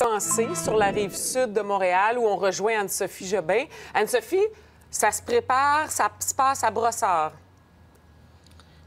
Lancé sur la rive sud de Montréal où on rejoint Anne-Sophie Jobin. Anne-Sophie, ça se prépare, ça se passe à Brossard.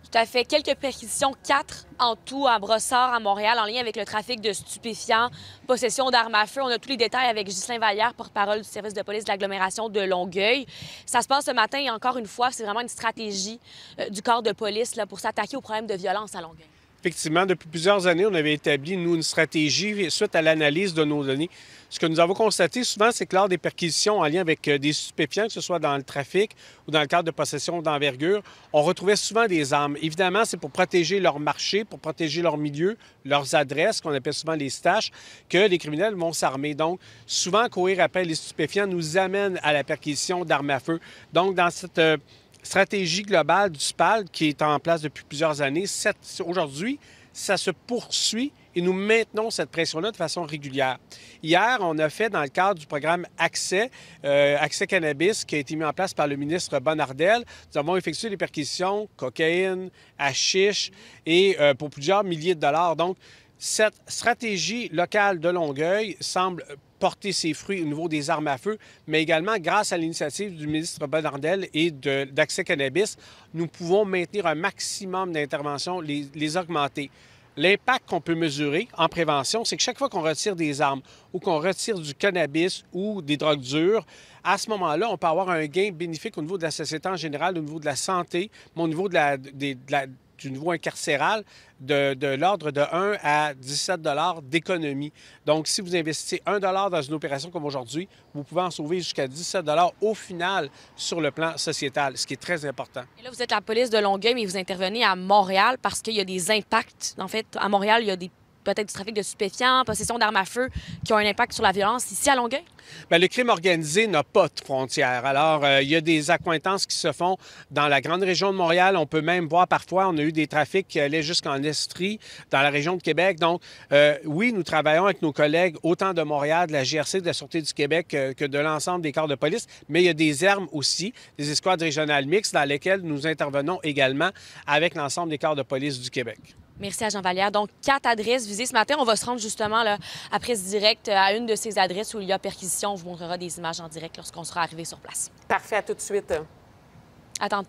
Tout à fait. Quelques perquisitions, quatre en tout à Brossard, à Montréal, en lien avec le trafic de stupéfiants, possession d'armes à feu. On a tous les détails avec Ghislain Vallière, porte-parole du service de police de l'agglomération de Longueuil. Ça se passe ce matin et encore une fois, c'est vraiment une stratégie euh, du corps de police pour s'attaquer aux problèmes de violence à Longueuil. Effectivement, depuis plusieurs années, on avait établi, nous, une stratégie suite à l'analyse de nos données. Ce que nous avons constaté souvent, c'est que lors des perquisitions en lien avec euh, des stupéfiants, que ce soit dans le trafic ou dans le cadre de possession d'envergure, on retrouvait souvent des armes. Évidemment, c'est pour protéger leur marché, pour protéger leur milieu, leurs adresses, qu'on appelle souvent les staches, que les criminels vont s'armer. Donc, souvent, courir après les stupéfiants nous amène à la perquisition d'armes à feu. Donc, dans cette euh, stratégie globale du SPAL qui est en place depuis plusieurs années. Aujourd'hui, ça se poursuit et nous maintenons cette pression-là de façon régulière. Hier, on a fait, dans le cadre du programme Accès, euh, Accès Cannabis, qui a été mis en place par le ministre Bonnardel, nous avons effectué des perquisitions, cocaïne, hashish, et euh, pour plusieurs milliers de dollars. Donc, cette stratégie locale de Longueuil semble porter ses fruits au niveau des armes à feu, mais également grâce à l'initiative du ministre Bonardel et d'Accès Cannabis, nous pouvons maintenir un maximum d'interventions, les, augmenter. L'impact qu'on peut mesurer en prévention, c'est que chaque fois qu'on retire des armes ou qu'on retire du cannabis ou des drogues dures, à ce moment-là, on peut avoir un gain bénéfique au niveau de la société en général, au niveau de la santé, mais au niveau de la, de la du niveau incarcéral de, l'ordre de 1 à 17 d'économie. Donc, si vous investissez 1 dans une opération comme aujourd'hui, vous pouvez en sauver jusqu'à 17 au final sur le plan sociétal, ce qui est très important. Et là, vous êtes la police de Longueuil, mais vous intervenez à Montréal parce qu'il y a des impacts. En fait, à Montréal, il y a des peut du trafic de stupéfiants, possession d'armes à feu, qui ont un impact sur la violence ici à Longueuil? Bien, le crime organisé n'a pas de frontières. Alors, euh, il y a des accointances qui se font dans la grande région de Montréal. On peut même voir parfois, on a eu des trafics qui allaient jusqu'en Estrie, dans la région de Québec. Donc, euh, oui, nous travaillons avec nos collègues autant de Montréal, de la GRC, de la Sûreté du Québec que, de l'ensemble des corps de police, mais il y a des armes aussi, des escouades régionales mixtes dans lesquelles nous intervenons également avec l'ensemble des corps de police du Québec. Merci à Jean valière Donc, quatre adresses visées ce matin. On va se rendre justement là, après ce direct euh, à une de ces adresses où il y a perquisition. On vous montrera des images en direct lorsqu'on sera arrivé sur place. Parfait, à tout de suite. À